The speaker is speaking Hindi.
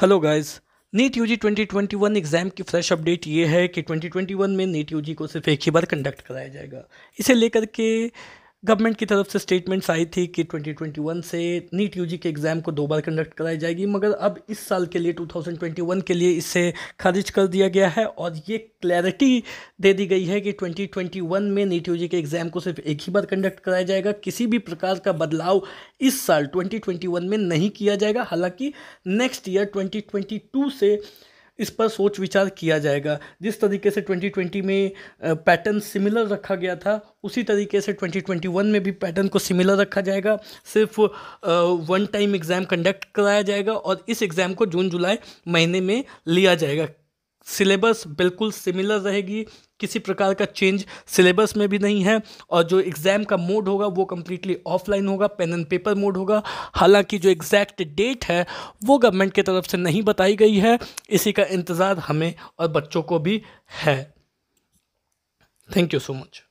hello guys NEET UG 2021 exam की फ्रेश अपडेट ये है कि 2021 में नीट यूजी को सिर्फ एक ही बार कंडक्ट कराया जाएगा इसे लेकर के गवर्नमेंट की तरफ से स्टेटमेंट्स आई थी कि 2021 से नीट यू के एग्ज़ाम को दो बार कंडक्ट कराई जाएगी मगर अब इस साल के लिए 2021 के लिए इसे खारिज कर दिया गया है और ये क्लैरिटी दे दी गई है कि 2021 में नीट यू के एग्ज़ाम को सिर्फ एक ही बार कंडक्ट कराया जाएगा किसी भी प्रकार का बदलाव इस साल 2021 में नहीं किया जाएगा हालांकि नेक्स्ट ईयर 2022 से इस पर सोच विचार किया जाएगा जिस तरीके से 2020 में पैटर्न सिमिलर रखा गया था उसी तरीके से 2021 में भी पैटर्न को सिमिलर रखा जाएगा सिर्फ वन टाइम एग्ज़ाम कंडक्ट कराया जाएगा और इस एग्ज़ाम को जून जुलाई महीने में लिया जाएगा सिलेबस बिल्कुल सिमिलर रहेगी किसी प्रकार का चेंज सिलेबस में भी नहीं है और जो एग्ज़ाम का मोड होगा वो कम्प्लीटली ऑफलाइन होगा पेन एंड पेपर मोड होगा हालांकि जो एग्जैक्ट डेट है वो गवर्नमेंट की तरफ से नहीं बताई गई है इसी का इंतज़ार हमें और बच्चों को भी है थैंक यू सो मच